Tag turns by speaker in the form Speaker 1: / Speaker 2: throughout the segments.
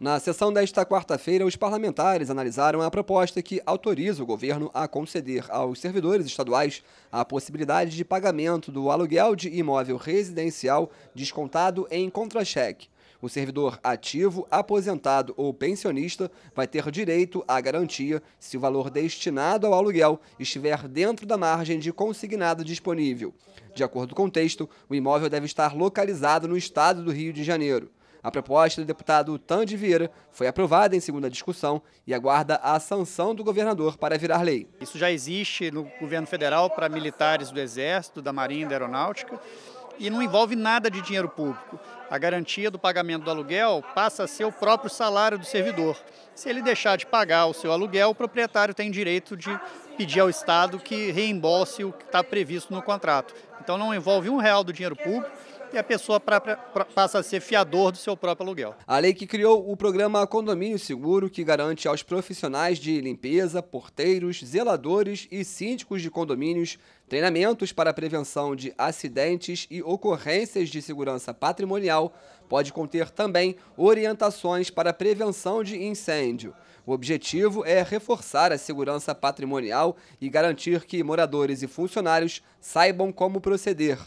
Speaker 1: Na sessão desta quarta-feira, os parlamentares analisaram a proposta que autoriza o governo a conceder aos servidores estaduais a possibilidade de pagamento do aluguel de imóvel residencial descontado em contra-cheque o servidor ativo, aposentado ou pensionista vai ter direito à garantia se o valor destinado ao aluguel estiver dentro da margem de consignado disponível. De acordo com o texto, o imóvel deve estar localizado no estado do Rio de Janeiro. A proposta do deputado Tandy Vieira foi aprovada em segunda discussão e aguarda a sanção do governador para virar lei. Isso já existe no governo federal para
Speaker 2: militares do Exército, da Marinha e da Aeronáutica e não envolve nada de dinheiro público. A garantia do pagamento do aluguel passa a ser o próprio salário do servidor. Se ele deixar de pagar o seu aluguel, o proprietário tem direito de pedir ao Estado que reembolse o que está previsto no contrato. Então não envolve um real do dinheiro público e a pessoa própria, passa a ser fiador do seu próprio aluguel.
Speaker 1: A lei que criou o programa Condomínio Seguro, que garante aos profissionais de limpeza, porteiros, zeladores e síndicos de condomínios treinamentos para a prevenção de acidentes e ocorrências de segurança patrimonial, pode conter também orientações para a prevenção de incêndio. O objetivo é reforçar a segurança patrimonial e garantir que moradores e funcionários saibam como proceder.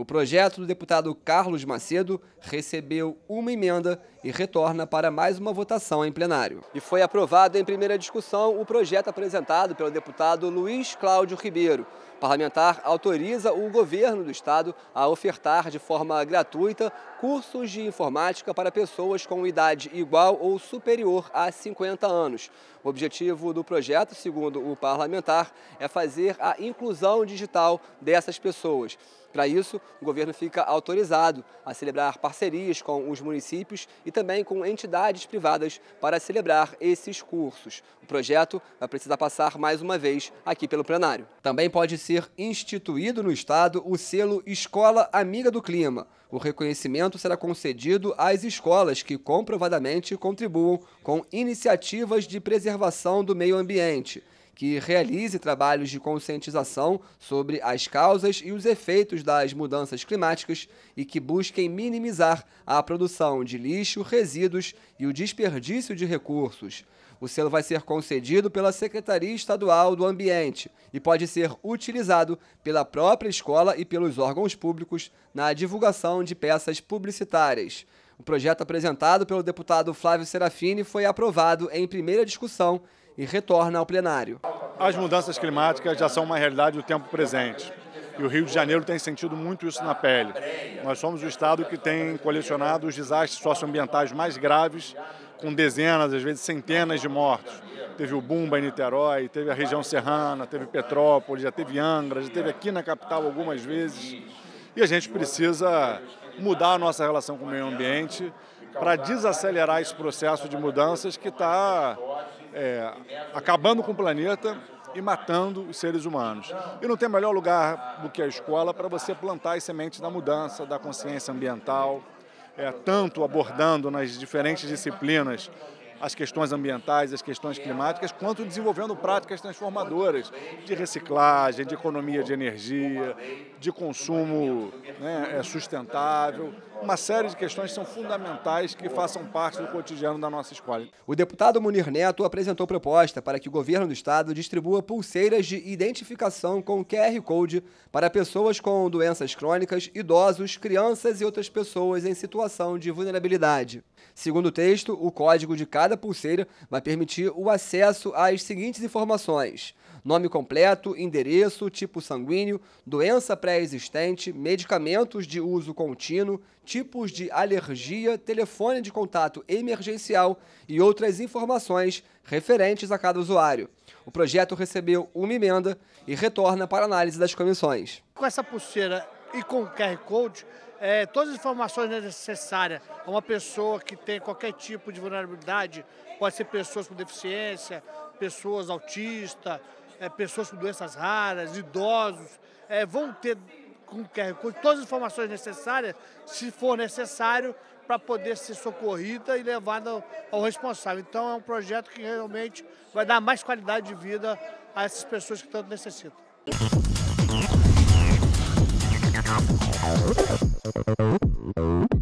Speaker 1: O projeto do deputado Carlos Macedo recebeu uma emenda e retorna para mais uma votação em plenário. E foi aprovado em primeira discussão o projeto apresentado pelo deputado Luiz Cláudio Ribeiro. O parlamentar autoriza o governo do estado a ofertar de forma gratuita cursos de informática para pessoas com idade igual ou superior a 50 anos. O objetivo do projeto, segundo o parlamentar, é fazer a inclusão digital dessas pessoas. Para isso, o governo fica autorizado a celebrar parcerias com os municípios e também com entidades privadas para celebrar esses cursos. O projeto vai precisar passar mais uma vez aqui pelo plenário. Também pode ser instituído no Estado o selo Escola Amiga do Clima. O reconhecimento orçamento será concedido às escolas que comprovadamente contribuam com iniciativas de preservação do meio ambiente, que realize trabalhos de conscientização sobre as causas e os efeitos das mudanças climáticas e que busquem minimizar a produção de lixo, resíduos e o desperdício de recursos o selo vai ser concedido pela Secretaria Estadual do Ambiente e pode ser utilizado pela própria escola e pelos órgãos públicos na divulgação de peças publicitárias. O projeto apresentado pelo deputado Flávio Serafini foi aprovado em primeira discussão e retorna ao plenário. As mudanças climáticas já são uma realidade do tempo
Speaker 3: presente. E o Rio de Janeiro tem sentido muito isso na pele. Nós somos o estado que tem colecionado os desastres socioambientais mais graves com dezenas, às vezes centenas de mortos. Teve o Bumba em Niterói, teve a região serrana, teve Petrópolis, já teve Angra, já teve aqui na capital algumas vezes. E a gente precisa mudar a nossa relação com o meio ambiente para desacelerar esse processo de mudanças que está é, acabando com o planeta e matando os seres humanos. E não tem melhor lugar do que a escola para você plantar as sementes da mudança, da consciência ambiental, é, tanto abordando nas diferentes disciplinas as questões ambientais, as questões climáticas, quanto desenvolvendo práticas transformadoras de reciclagem, de economia de energia, de consumo né, é, sustentável uma série de questões que são fundamentais que façam parte do cotidiano da nossa escola.
Speaker 1: O deputado Munir Neto apresentou proposta para que o governo do estado distribua pulseiras de identificação com QR Code para pessoas com doenças crônicas, idosos, crianças e outras pessoas em situação de vulnerabilidade. Segundo o texto, o código de cada pulseira vai permitir o acesso às seguintes informações: nome completo, endereço, tipo sanguíneo, doença pré-existente, medicamentos de uso contínuo, tipos de alergia, telefone de contato emergencial e outras informações referentes a cada usuário. O projeto recebeu uma emenda e retorna para análise das comissões.
Speaker 2: Com essa pulseira e com o QR Code, é, todas as informações necessárias a uma pessoa que tem qualquer tipo de vulnerabilidade, pode ser pessoas com deficiência, pessoas autistas, é, pessoas com doenças raras, idosos, é, vão ter com todas as informações necessárias, se for necessário, para poder ser socorrida e levada ao, ao responsável. Então é um projeto que realmente vai dar mais qualidade de vida a essas pessoas que tanto necessitam.
Speaker 1: Música